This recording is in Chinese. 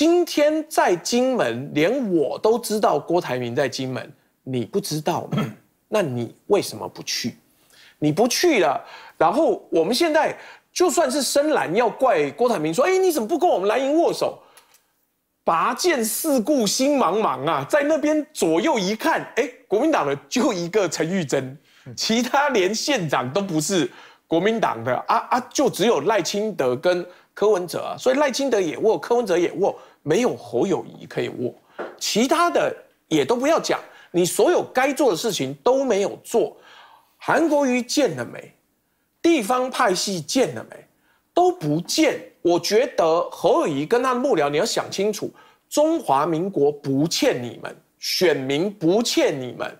今天在金门，连我都知道郭台铭在金门，你不知道吗？那你为什么不去？你不去了，然后我们现在就算是深蓝要怪郭台铭，说：哎，你怎么不跟我们蓝营握手？拔剑四顾心茫茫啊，在那边左右一看，哎，国民党的就一个陈玉珍，其他连县长都不是国民党的啊啊，就只有赖清德跟。柯文哲，所以赖清德也握，柯文哲也握，没有侯友谊可以握，其他的也都不要讲，你所有该做的事情都没有做，韩国瑜见了没？地方派系见了没？都不见。我觉得侯友谊跟他幕僚，你要想清楚，中华民国不欠你们，选民不欠你们。